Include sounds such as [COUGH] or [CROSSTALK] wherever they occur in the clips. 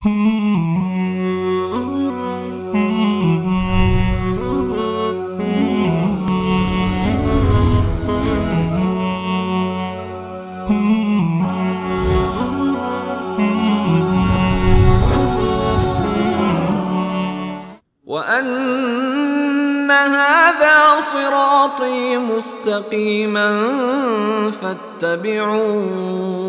وأن هذا صراطي مستقيما فاتبعوه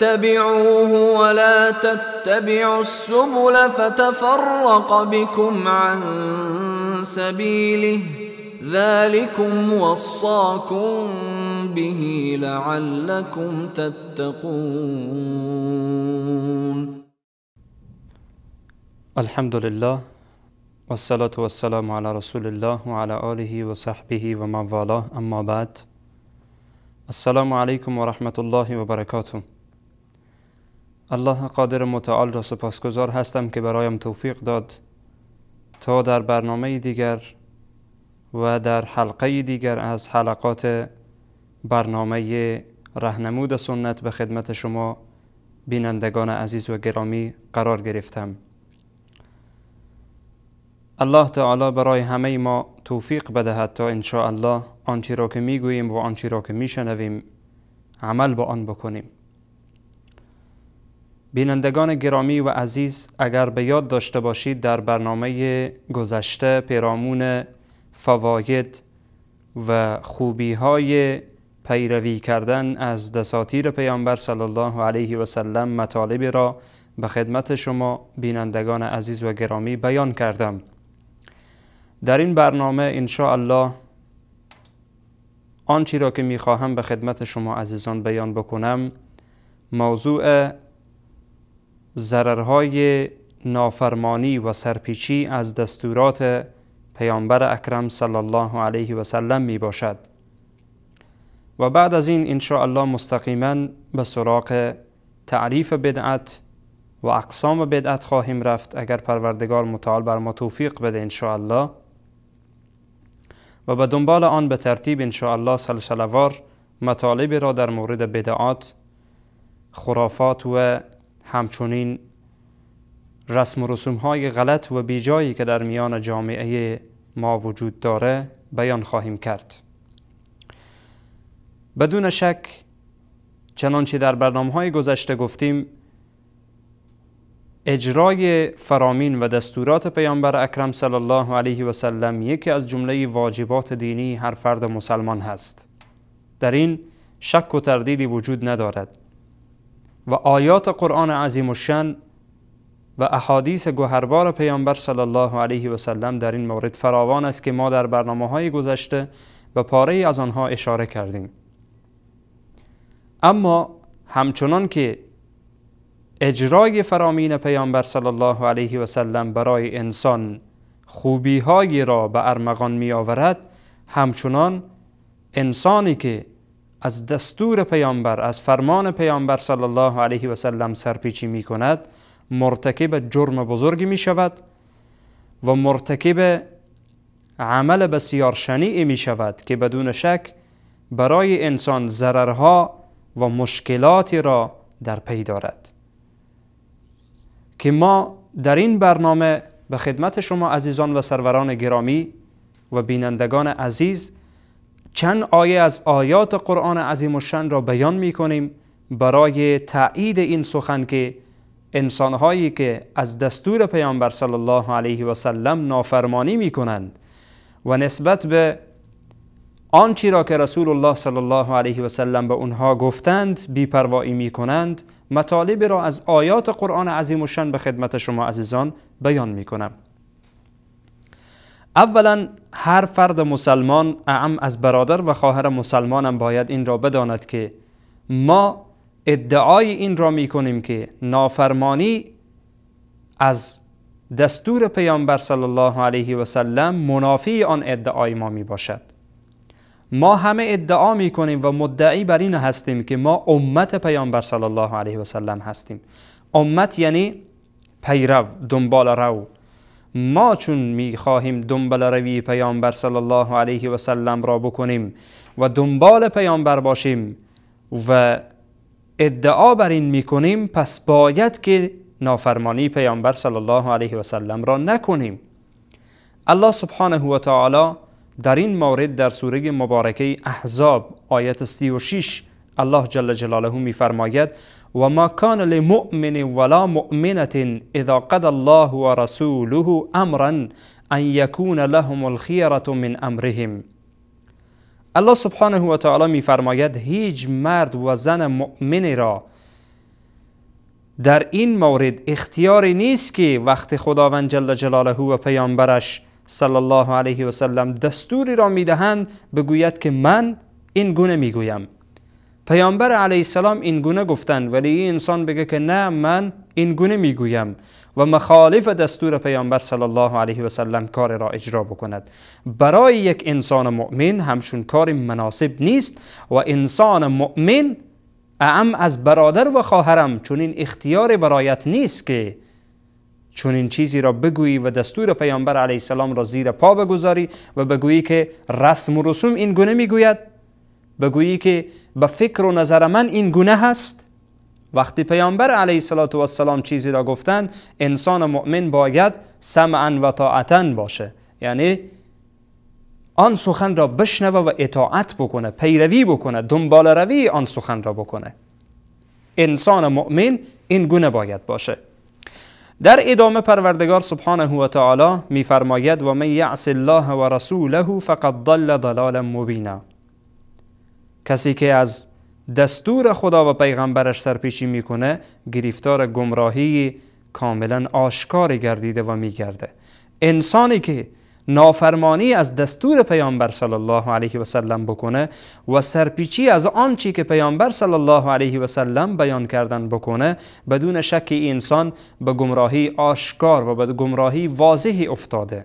فاتبعوه ولا تتبعوا السبل فتفرق بكم عن سبيله ذلكم وصاكم به لعلكم تتقون الحمد لله والصلاة والسلام على رسول الله وعلى آله وصحبه ومن والاه أما بعد السلام عليكم ورحمة الله وبركاته الله قادر متعال را سپاسگزار هستم که برایم توفیق داد تا در برنامه دیگر و در حلقه دیگر از حلقات برنامه رهنمود سنت به خدمت شما بینندگان عزیز و گرامی قرار گرفتم الله تعالی برای همه ما توفیق بدهد تا ان الله آنچه را که میگوییم و آنچه را که میشنویم عمل با آن بکنیم بینندگان گرامی و عزیز اگر به یاد داشته باشید در برنامه گذشته پیرامون فواید و خوبی های پیروی کردن از دساتیر پیامبر صلی الله علیه و سلم مطالبی را به خدمت شما بینندگان عزیز و گرامی بیان کردم در این برنامه ان الله آنچی را که میخواهم به خدمت شما عزیزان بیان بکنم موضوع ضررهای نافرمانی و سرپیچی از دستورات پیامبر اکرم صلی الله علیه و سلم می باشد و بعد از این الله مستقیما به سراغ تعریف بدعت و اقسام بدعت خواهیم رفت اگر پروردگار متعال بر ما توفیق بده الله. و به دنبال آن به ترتیب انشاءالله سلسلوار مطالبی را در مورد بدعات خرافات و همچنین رسم و رسوم های غلط و جایی که در میان جامعه ما وجود داره بیان خواهیم کرد بدون شک چنانچه در برنامه های گذشته گفتیم اجرای فرامین و دستورات پیامبر اکرم صلی الله علیه و سلم یکی از جمله واجبات دینی هر فرد مسلمان هست در این شک و تردیدی وجود ندارد و آیات قرآن عظیم شن و احادیث گوهربار پیامبر صلی الله علیه و سلم در این مورد فراوان است که ما در برنامه های گذشته و پاره از آنها اشاره کردیم اما همچنان که اجرای فرامین پیامبر صلی الله علیه و سلم برای انسان خوبی را به ارمغان می آورد همچنان انسانی که از دستور پیامبر از فرمان پیامبر صلی الله علیه و سلم سرپیچی می کند مرتکب جرم بزرگی می شود و مرتکب عمل بسیار شنیعی می شود که بدون شک برای انسان ضررها و مشکلاتی را در پی دارد که ما در این برنامه به خدمت شما عزیزان و سروران گرامی و بینندگان عزیز چند آیه از آیات قرآن عظیم شن را بیان می کنیم برای تایید این سخن که انسانهایی که از دستور پیامبر صلی الله علیه و سلم نافرمانی می کنند و نسبت به آنچی را که رسول الله صلی الله علیه و سلم به اونها گفتند بیپروایی می کنند مطالب را از آیات قرآن عظیم و شن به خدمت شما عزیزان بیان می کنم اولا هر فرد مسلمان اعم از برادر و خواهر مسلمانم باید این را بداند که ما ادعای این را می کنیم که نافرمانی از دستور پیامبر صلی الله علیه و سلم منافی آن ادعای ما می باشد ما همه ادعا می کنیم و مدعی بر این هستیم که ما امت پیامبر صلی الله علیه و سلم هستیم امت یعنی پیرو دنبال رو ما چون میخواهیم دنبال روی پیامبر صلی الله علیه و سلم را بکنیم و دنبال پیامبر باشیم و ادعا بر این میکنیم پس باید که نافرمانی پیامبر صلی الله علیه و سلم را نکنیم الله سبحانه و تعالی در این مورد در سوره مبارکه احزاب آیت 36 الله جل جلاله میفرماید و ما کان لمؤمن ولا مؤمنة اذا قد الله و رسوله امرا ان یکون لهم الخیرة من امرهم الله سبحانه و تعالی فرماید هیچ مرد و زن مؤمنی را در این مورد اختیاری نیست که وقتی خداوند جل جلاله و پیامبرش صلی الله علیه و سلم دستوری را میدهند بگوید که من این گونه میگویم پیامبر علیه السلام این گونه گفتند ولی این انسان بگه که نه من این گونه میگویم و مخالف دستور پیامبر صلی الله علیه و سلم کار را اجرا بکند برای یک انسان مؤمن همچون کار مناسب نیست و انسان مؤمن اعم از برادر و خواهرم چون این اختیار برایت نیست که چون این چیزی را بگویی و دستور پیامبر علیه السلام را زیر پا بگذاری و بگویی که رسم و رسوم این گونه میگوید بگویی که به فکر و نظر من این گونه هست وقتی پیامبر علیه صلات و السلام چیزی را گفتند انسان مؤمن باید سمعا و طاعتا باشه یعنی آن سخن را بشنوه و اطاعت بکنه پیروی بکنه دنبال روی آن سخن را بکنه انسان مؤمن این گونه باید باشه در ادامه پروردگار سبحانه و تعالی میفرماید و من یعص الله و رسوله فقد ضل ضلالا مبینا کسی که از دستور خدا و پیغمبرش سرپیچی میکنه گریفتار گمراهی کاملا آشکار گردیده و میگرده انسانی که نافرمانی از دستور پیامبر صلی الله علیه و سلم بکنه و سرپیچی از آنچی که پیامبر صلی الله علیه و سلم بیان کردن بکنه بدون شک انسان به گمراهی آشکار و به گمراهی واضحی افتاده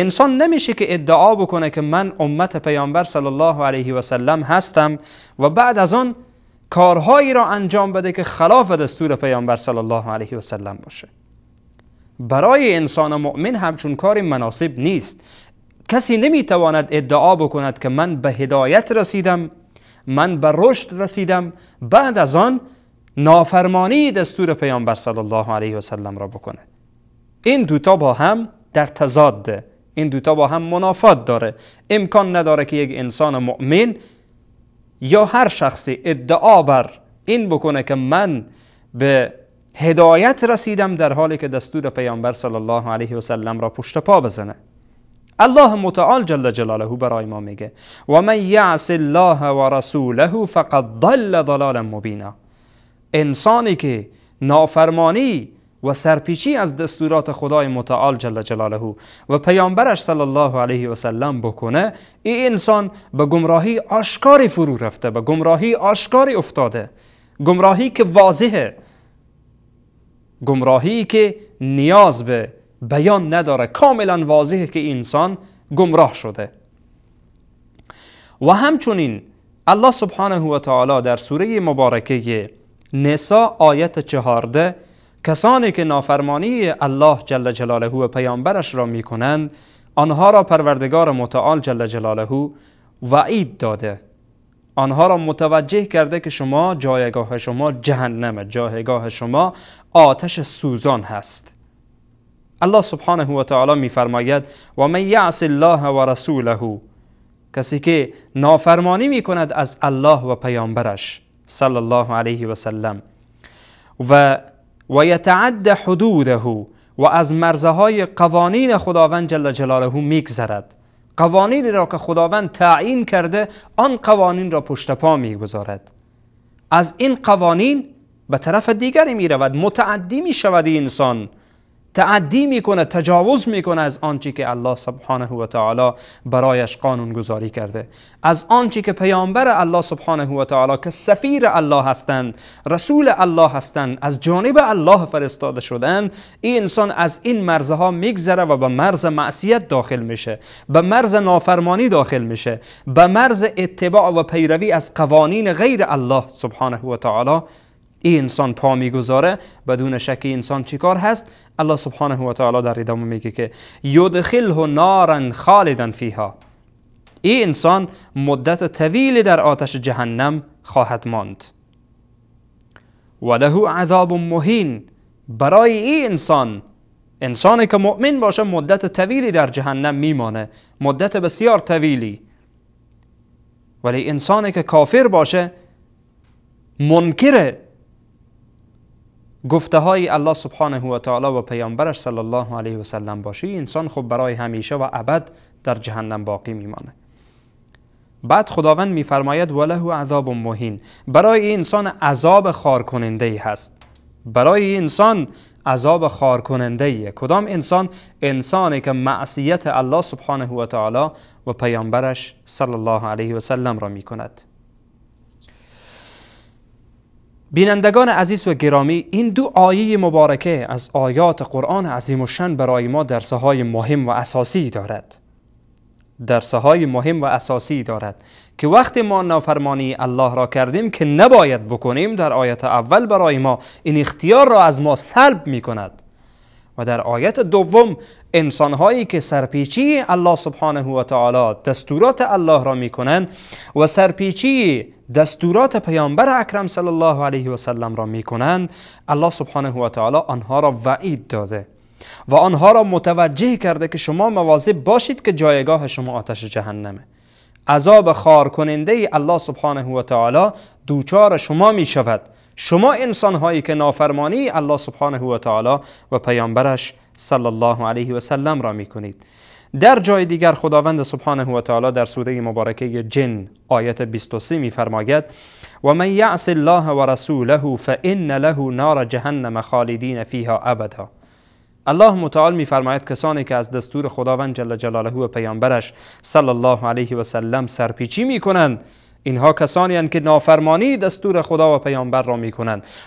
انسان نمیشه که ادعا بکنه که من امت پیامبر صلی الله علیه و سلم هستم و بعد از آن کارهایی را انجام بده که خلاف دستور پیامبر صلی الله علیه و سلم باشه برای انسان مؤمن همچون کاری مناسب نیست کسی نمیتواند ادعا بکند که من به هدایت رسیدم من به رشد رسیدم بعد از آن نافرمانی دستور پیامبر صلی الله علیه و سلم را بکنه این دوتا با هم در تضاد این دوتا با هم منافات داره امکان نداره که یک انسان مؤمن یا هر شخصی ادعا بر این بکنه که من به هدایت رسیدم در حالی که دستور پیامبر صلی الله علیه و سلم را پشت پا بزنه الله متعال جل جلاله برای ما میگه و من یعص الله و رسوله فقد ضل ضلالا مبینا انسانی که نافرمانی و سرپیچی از دستورات خدای متعال جل جلاله و پیامبرش صلی الله علیه و سلم بکنه این انسان به گمراهی آشکاری فرو رفته به گمراهی آشکاری افتاده گمراهی که واضحه گمراهی که نیاز به بیان نداره کاملا واضحه که انسان گمراه شده و همچنین الله سبحانه و تعالی در سوره مبارکه نسا آیت چهارده کسانی که نافرمانی الله جل جلاله و پیامبرش را می کنند آنها را پروردگار متعال جل جلاله وعید داده آنها را متوجه کرده که شما جایگاه شما جهنمه جایگاه شما آتش سوزان هست الله سبحانه و تعالی فرماید و من یعص الله و رسوله کسی که نافرمانی می کند از الله و پیامبرش صلی الله علیه و سلم و و یتعد حدوده و از مرزهای قوانین خداوند جل جلاله میگذرد قوانینی را که خداوند تعیین کرده آن قوانین را پشت پا میگذارد از این قوانین به طرف دیگری میرود متعدی می شود انسان تعدی میکنه تجاوز میکنه از آنچه که الله سبحانه و تعالی برایش قانون گذاری کرده از آنچه که پیامبر الله سبحانه و تعالی که سفیر الله هستند رسول الله هستند از جانب الله فرستاده شدند این انسان از این مرزها میگذره و به مرز معصیت داخل میشه به مرز نافرمانی داخل میشه به مرز اتباع و پیروی از قوانین غیر الله سبحانه و تعالی ای انسان پا میگذاره بدون شک انسان چیکار هست الله سبحانه و تعالی در ادامه میگه که یدخله نارا خالدا فیها این انسان مدت طویلی در آتش جهنم خواهد ماند و له عذاب مهین برای این انسان انسانی که مؤمن باشه مدت طویلی در جهنم میمانه مدت بسیار طویلی ولی انسانی که کافر باشه منکر گفته های الله سبحانه و تعالی و پیامبرش صلی الله علیه و سلم باشی انسان خب برای همیشه و ابد در جهنم باقی میمانه بعد خداوند میفرماید وله عذاب مهین برای این انسان عذاب خار ای هست برای این انسان عذاب خار کننده ای؟ کدام انسان انسانی که معصیت الله سبحانه و تعالی و پیامبرش صلی الله علیه و سلم را میکند بینندگان عزیز و گرامی این دو آیه مبارکه از آیات قرآن عظیم و شن برای ما درسه های مهم و اساسی دارد درسه های مهم و اساسی دارد که وقتی ما نافرمانی الله را کردیم که نباید بکنیم در آیت اول برای ما این اختیار را از ما سلب می کند و در آیت دوم انسانهایی که سرپیچی الله سبحانه و تعالی دستورات الله را کنند و سرپیچی دستورات پیامبر اکرم صلی الله علیه و سلم را کنند الله سبحانه و تعالی آنها را وعید داده و آنها را متوجه کرده که شما مواظب باشید که جایگاه شما آتش جهنمه عذاب خار کننده الله سبحانه و تعالی دوچار شما می شود شما انسان هایی که نافرمانی الله سبحانه و تعالی و پیامبرش صلی الله علیه و سلم را میکنید در جای دیگر خداوند سبحانه و تعالی در سوره مبارکه جن آیت 23 میفرماید و من یعص الله و رسوله فان له نار جهنم خالدین فیها ابدا الله متعال میفرماید کسانی که از دستور خداوند جل جلاله و پیامبرش صلی الله علیه و سلم سرپیچی میکنند اینها کسانی هستند که نافرمانی دستور خدا و پیامبر را می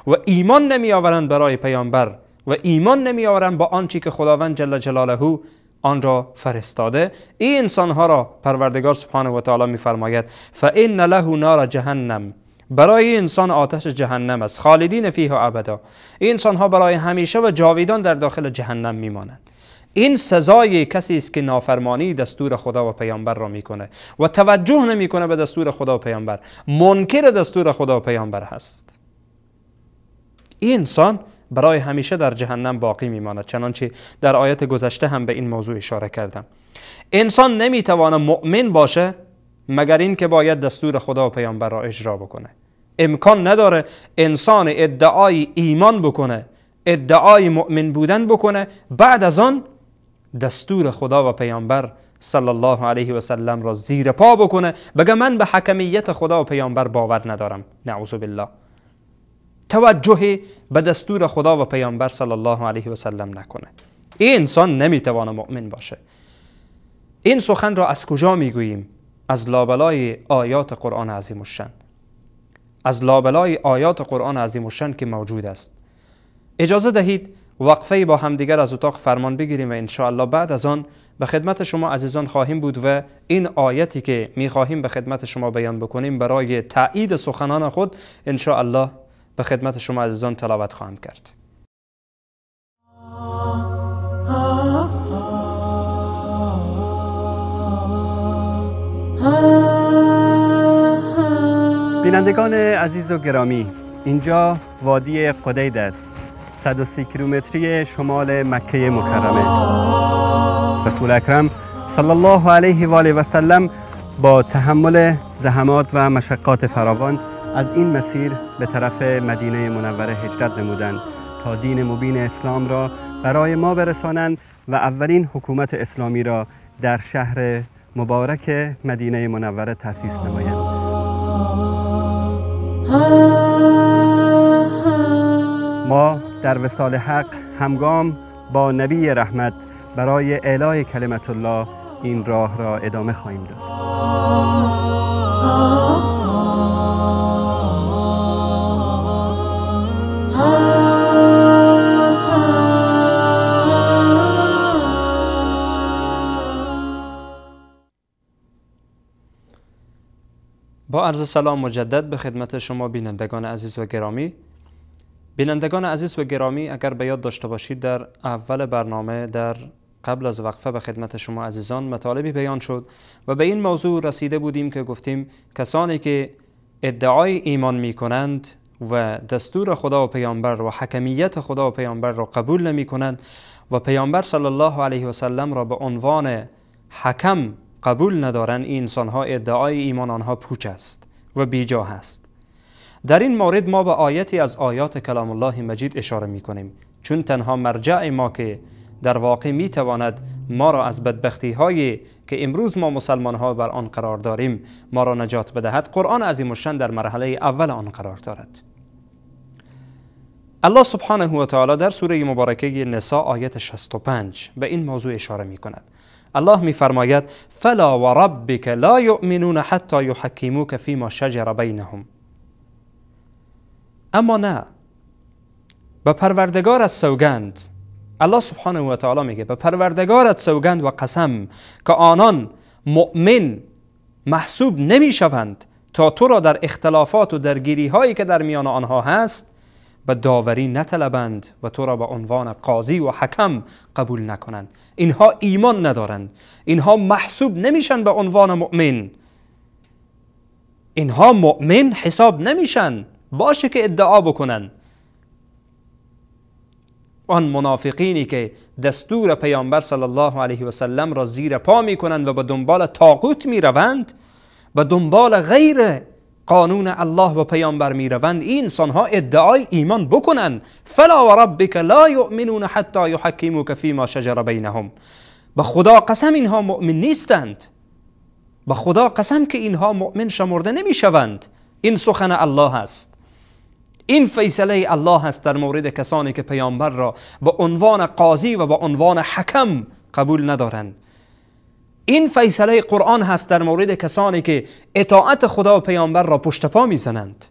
و ایمان نمی آورند برای پیامبر و ایمان نمی آورند با آنچه که خداوند جل جلاله آن را فرستاده این انسان ها را پروردگار سبحانه و تعالی می‌فرماید فان لَهُ نَارَ جهنم برای انسان آتش جهنم است خالدین فیها ابدا این انسان ها برای همیشه و جاویدان در داخل جهنم میمانند این سزای کسی است که نافرمانی دستور خدا و پیامبر را میکنه و توجه نمیکنه به دستور خدا و پیامبر منکر دستور خدا و پیامبر هست این انسان برای همیشه در جهنم باقی میماند چنانچه در آیت گذشته هم به این موضوع اشاره کردم انسان نمیتوانه مؤمن باشه مگر اینکه باید دستور خدا و پیامبر را اجرا بکنه امکان نداره انسان ادعای ایمان بکنه ادعای مؤمن بودن بکنه بعد از آن دستور خدا و پیامبر صلی الله علیه و سلم را زیر پا بکنه بگه من به حکمیت خدا و پیامبر باور ندارم نعوذ بالله توجه به دستور خدا و پیامبر صلی الله علیه و سلم نکنه این انسان نمیتوانه مؤمن باشه این سخن را از کجا میگوییم از لابلای آیات قرآن عظیم الشان از لابلای آیات قرآن عظیم الشان که موجود است اجازه دهید وقفه با همدیگر از اتاق فرمان بگیریم و الله بعد از آن به خدمت شما عزیزان خواهیم بود و این آیتی که می خواهیم به خدمت شما بیان بکنیم برای تایید سخنان خود الله به خدمت شما عزیزان تلاوت خواهم کرد بینندگان عزیز و گرامی اینجا وادی قدید است 130 کیلومتری شمال مکه مکرمه رسول اکرم صلی الله علیه و آله و سلم با تحمل زحمات و مشقات فراوان از این مسیر به طرف مدینه منوره هجرت نمودند تا دین مبین اسلام را برای ما برسانند و اولین حکومت اسلامی را در شهر مبارک مدینه منوره تأسیس نمایند ما در وسال حق همگام با نبی رحمت برای اعلای کلمت الله این راه را ادامه خواهیم داد با عرض سلام مجدد به خدمت شما بینندگان عزیز و گرامی بینندگان عزیز و گرامی اگر به یاد داشته باشید در اول برنامه در قبل از وقفه به خدمت شما عزیزان مطالبی بیان شد و به این موضوع رسیده بودیم که گفتیم کسانی که ادعای ایمان می کنند و دستور خدا و پیامبر و حکمیت خدا و پیامبر را قبول نمی کنند و پیامبر صلی الله علیه و سلم را به عنوان حکم قبول ندارند این انسان ها ادعای ایمان آنها پوچ است و بیجا هست در این مورد ما به آیتی از آیات کلام الله مجید اشاره می کنیم چون تنها مرجع ما که در واقع می تواند ما را از بدبختی هایی که امروز ما مسلمان ها بر آن قرار داریم ما را نجات بدهد قرآن عظیم الشان در مرحله اول آن قرار دارد الله سبحانه و تعالی در سوره مبارکه نساء آیت 65 به این موضوع اشاره می کند الله میفرماید فلا و ربک لا یؤمنون حتی یحکموک ما شجر بینهم اما نه به پروردگار از سوگند الله سبحانه و تعالی میگه به پروردگارت سوگند و قسم که آنان مؤمن محسوب نمیشوند تا تو را در اختلافات و درگیری هایی که در میان آنها هست به داوری نطلبند و تو را به عنوان قاضی و حکم قبول نکنند اینها ایمان ندارند اینها محسوب نمیشن به عنوان مؤمن اینها مؤمن حساب نمیشن باشه که ادعا بکنن آن منافقینی که دستور پیامبر صلی الله علیه و سلم را زیر پا می کنند و به دنبال تاقوت می روند به دنبال غیر قانون الله و پیامبر می روند این انسان ها ادعای ایمان بکنند فلا و ربک لا یؤمنون حتی یحکموک ما شجر بینهم به خدا قسم اینها مؤمن نیستند به خدا قسم که اینها مؤمن شمرده نمی شوند این سخن الله است این فیصله الله است در مورد کسانی که پیامبر را با عنوان قاضی و با عنوان حکم قبول ندارند این فیصله قرآن هست در مورد کسانی که اطاعت خدا و پیامبر را پشت پا میزنند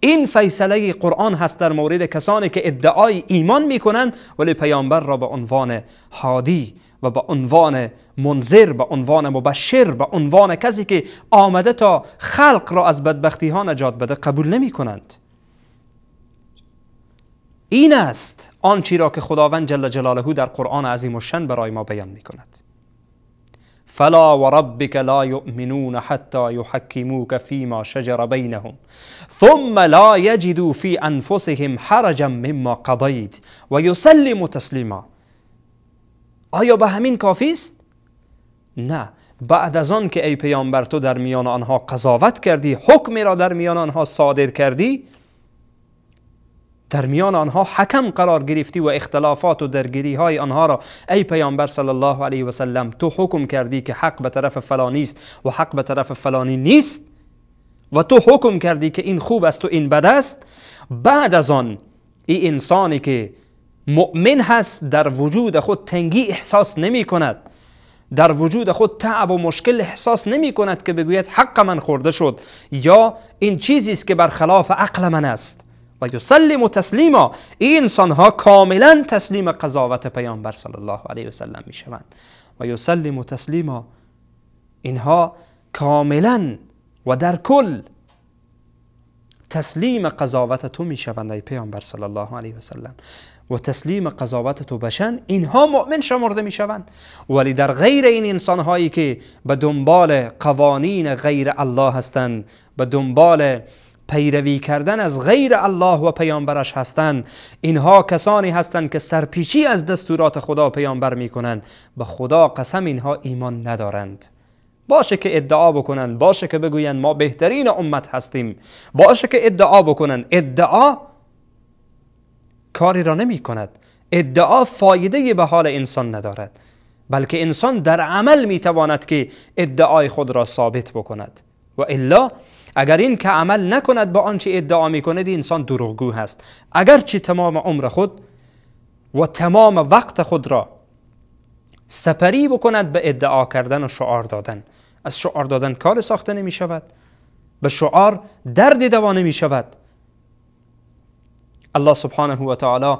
این فیصله قرآن هست در مورد کسانی که ادعای ایمان میکنند ولی پیامبر را به عنوان حادی و به عنوان منظر به عنوان مبشر به عنوان کسی که آمده تا خلق را از بدبختی ها نجات بده قبول نمی کنند این است آنچی را که خداوند جل جلاله در قرآن عظیم و شن برای ما بیان می کند فلا وربك لا يؤمنون حتى يحكموك فيما شجر بينهم ثم لا يجدوا في انفسهم حرجا مما قضيت و تسليما تسلیما آیا به همین کافی است نه بعد از آن که ای پیامبر تو در میان آنها قضاوت کردی حکمی را در میان آنها صادر کردی در میان آنها حکم قرار گرفتی و اختلافات و درگیری های آنها را ای پیامبر صلی الله علیه و سلم تو حکم کردی که حق به طرف فلانی است و حق به طرف فلانی نیست و تو حکم کردی که این خوب است و این بد است بعد از آن این انسانی که مؤمن هست در وجود خود تنگی احساس نمی کند در وجود خود تعب و مشکل احساس نمی کند که بگوید حق من خورده شد یا این چیزی است که برخلاف عقل من است و یسلم و تسلیما این انسان ها کاملا تسلیم قضاوت پیامبر صلی الله علیه و سلم می شوند و یسلم و تسلیما اینها کاملا و در کل تسلیم قضاوت تو می شوند ای پیامبر صلی الله علیه و سلم و تسلیم قضاوت تو بشن اینها مؤمن شمرده می شوند ولی در غیر این انسان هایی که به دنبال قوانین غیر الله هستند به دنبال پیروی کردن از غیر الله و پیامبرش هستند اینها کسانی هستند که سرپیچی از دستورات خدا پیامبر می کنند به خدا قسم اینها ایمان ندارند باشه که ادعا بکنند، باشه که بگویند ما بهترین امت هستیم باشه که ادعا بکنن ادعا کاری را نمی کند ادعا فایده به حال انسان ندارد بلکه انسان در عمل می تواند که ادعای خود را ثابت بکند و الا اگر این که عمل نکند با آنچه ادعا میکند کند انسان دروغگو هست اگرچه تمام عمر خود و تمام وقت خود را سپری بکند به ادعا کردن و شعار دادن از شعار دادن کار ساخته نمی شود به شعار درد دوانه می شود الله سبحانه و تعالی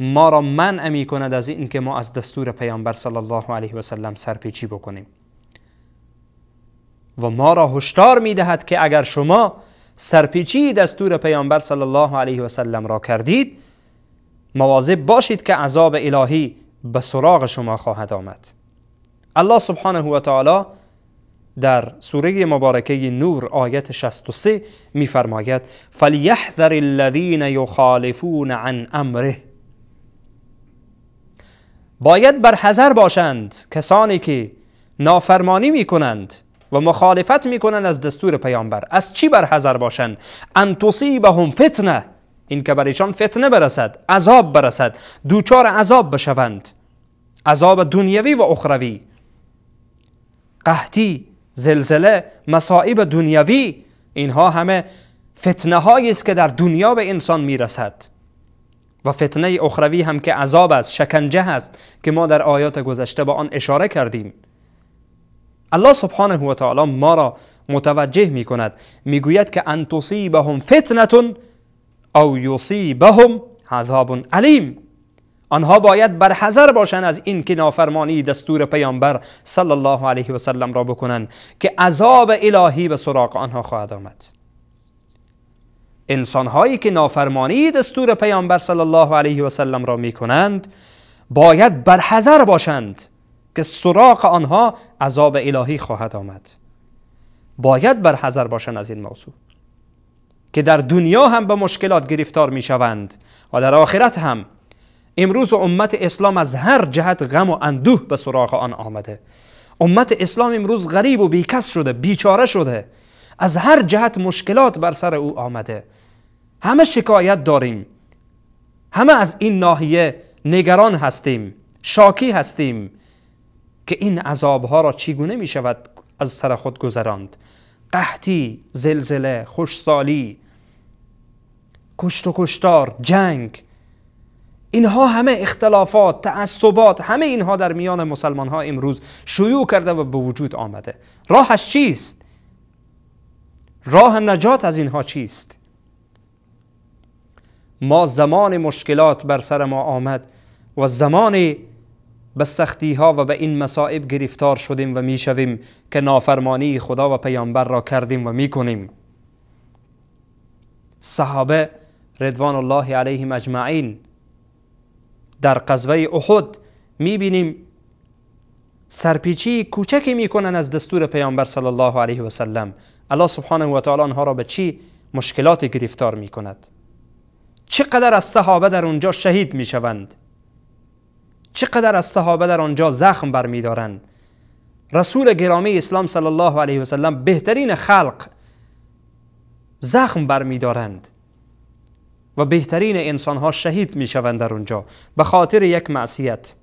ما را منع می کند از اینکه ما از دستور پیامبر صلی الله علیه و سلم سرپیچی بکنیم و ما را هشدار می دهد که اگر شما سرپیچی دستور پیامبر صلی الله علیه و سلم را کردید مواظب باشید که عذاب الهی به سراغ شما خواهد آمد الله سبحانه و تعالی در سوره مبارکه نور آیت 63 میفرماید فلیحذر الذین یخالفون عن امره باید بر حذر باشند کسانی که نافرمانی می کنند و مخالفت میکنن از دستور پیامبر از چی حذر باشند؟ ان هم فتنه این که بر ایشان فتنه برسد عذاب برسد دوچار عذاب بشوند عذاب دنیوی و اخروی قحطی زلزله مصائب دنیوی اینها همه فتنه هایی است که در دنیا به انسان میرسد و فتنه اخروی هم که عذاب است شکنجه است که ما در آیات گذشته به آن اشاره کردیم الله سبحانه و تعالی ما را متوجه می کند می گوید که ان تصیبهم فتنتون او یصیبهم عذاب علیم آنها باید بر باشند از این که نافرمانی دستور پیامبر صلی الله علیه و سلم را بکنند که عذاب الهی به سراغ آنها خواهد آمد انسان هایی که نافرمانی دستور پیامبر صلی الله علیه و سلم را می کنند باید بر باشند که سراغ آنها عذاب الهی خواهد آمد باید بر حذر باشن از این موضوع که در دنیا هم به مشکلات گرفتار می شوند و در آخرت هم امروز امت اسلام از هر جهت غم و اندوه به سراغ آن آمده امت اسلام امروز غریب و بیکس شده بیچاره شده از هر جهت مشکلات بر سر او آمده همه شکایت داریم همه از این ناحیه نگران هستیم شاکی هستیم که این عذابها را گونه می شود از سر خود گذراند قحطی زلزله خوشسالی کشت و کشتار جنگ اینها همه اختلافات تعصبات همه اینها در میان مسلمان ها امروز شیوع کرده و به وجود آمده راهش چیست راه نجات از اینها چیست ما زمان مشکلات بر سر ما آمد و زمان به سختی ها و به این مصائب گرفتار شدیم و میشویم که نافرمانی خدا و پیامبر را کردیم و میکنیم صحابه ردوان الله علیهم اجمعین در قضوه احد میبینیم سرپیچی کوچکی میکنن از دستور پیامبر صلی الله علیه و سلم الله سبحانه و تعالی آنها را به چی مشکلات گرفتار میکند چقدر از صحابه در اونجا شهید میشوند چقدر از صحابه در آنجا زخم برمیدارند رسول گرامی اسلام صلی الله علیه وسلم بهترین خلق زخم برمیدارند و بهترین انسان ها شهید می شوند در اونجا به خاطر یک معصیت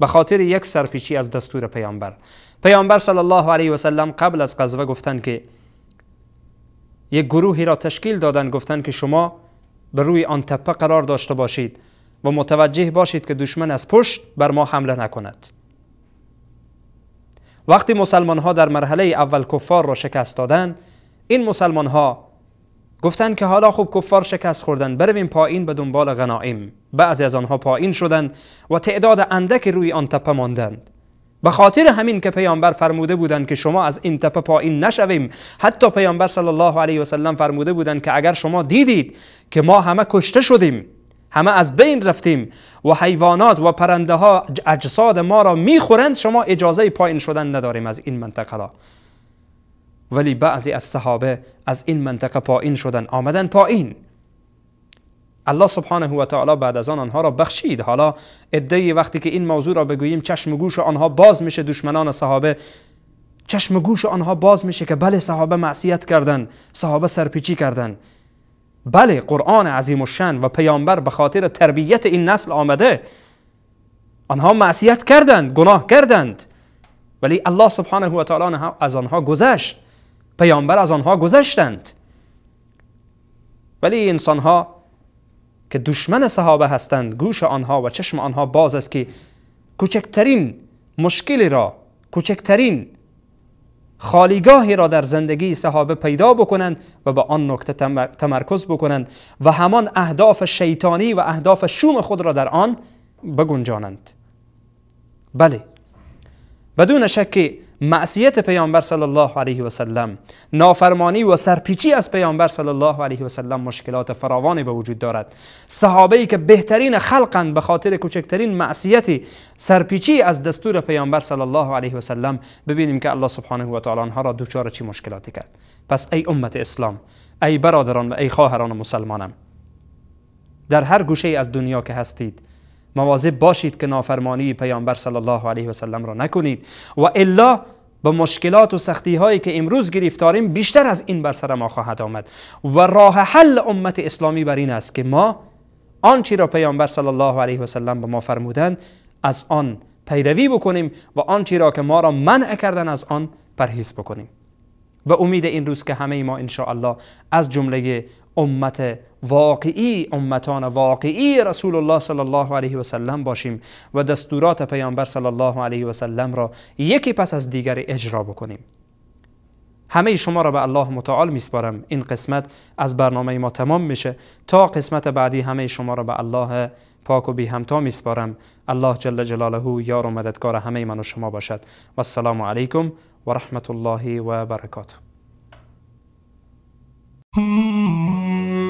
به خاطر یک سرپیچی از دستور پیامبر پیامبر صلی الله علیه و سلم قبل از قذوه گفتند که یک گروهی را تشکیل دادند گفتند که شما به روی آن تپه قرار داشته باشید و متوجه باشید که دشمن از پشت بر ما حمله نکند وقتی مسلمان ها در مرحله اول کفار را شکست دادن این مسلمان ها گفتند که حالا خوب کفار شکست خوردن برویم پایین به دنبال غنائم بعضی از آنها پایین شدند و تعداد اندک روی آن تپه ماندند به خاطر همین که پیامبر فرموده بودند که شما از این تپه پایین نشویم حتی پیامبر صلی الله علیه و سلم فرموده بودند که اگر شما دیدید که ما همه کشته شدیم همه از بین رفتیم و حیوانات و پرنده ها اجساد ما را میخورند شما اجازه پایین شدن نداریم از این منطقه را ولی بعضی از صحابه از این منطقه پایین شدن آمدن پایین الله سبحانه و تعالی بعد از آن آنها را بخشید حالا ادعی وقتی که این موضوع را بگوییم چشم گوش آنها باز میشه دشمنان صحابه چشم گوش آنها باز میشه که بله صحابه معصیت کردند صحابه سرپیچی کردند بله قرآن عظیم و شن و پیامبر به خاطر تربیت این نسل آمده آنها معصیت کردند گناه کردند ولی الله سبحانه و تعالی از آنها گذشت پیامبر از آنها گذشتند ولی انسان ها که دشمن صحابه هستند گوش آنها و چشم آنها باز است که کوچکترین مشکلی را کوچکترین خالیگاهی را در زندگی صحابه پیدا بکنند و به آن نکته تمرکز بکنند و همان اهداف شیطانی و اهداف شوم خود را در آن بگنجانند بله بدون شک معصیت پیامبر صلی الله علیه و سلم نافرمانی و سرپیچی از پیامبر صلی الله علیه و سلم مشکلات فراوانی به وجود دارد صحابه ای که بهترین خلقند به خاطر کوچکترین معصیت سرپیچی از دستور پیامبر صلی الله علیه و سلم ببینیم که الله سبحانه و تعالی آنها را دوچار چی مشکلاتی کرد پس ای امت اسلام ای برادران و ای خواهران مسلمانم در هر گوشه از دنیا که هستید مواظب باشید که نافرمانی پیامبر صلی الله علیه و سلم را نکنید و الا به مشکلات و سختی هایی که امروز گرفتاریم بیشتر از این بر سر ما خواهد آمد و راه حل امت اسلامی بر این است که ما آنچه را پیامبر صلی الله علیه و سلم به ما فرمودند از آن پیروی بکنیم و آنچه را که ما را منع کردن از آن پرهیز بکنیم و امید این روز که همه ما ان الله از جمله امت واقعی امتان واقعی رسول الله صلی الله علیه و سلم باشیم و دستورات پیامبر صلی الله علیه و سلم را یکی پس از دیگری اجرا بکنیم همه شما را به الله متعال میسپارم این قسمت از برنامه ما تمام میشه تا قسمت بعدی همه شما را به الله پاک و بی همتا میسپارم الله جل جلاله یار و مددکار همه من و شما باشد و السلام علیکم و رحمت الله و برکاته Hmm. [LAUGHS]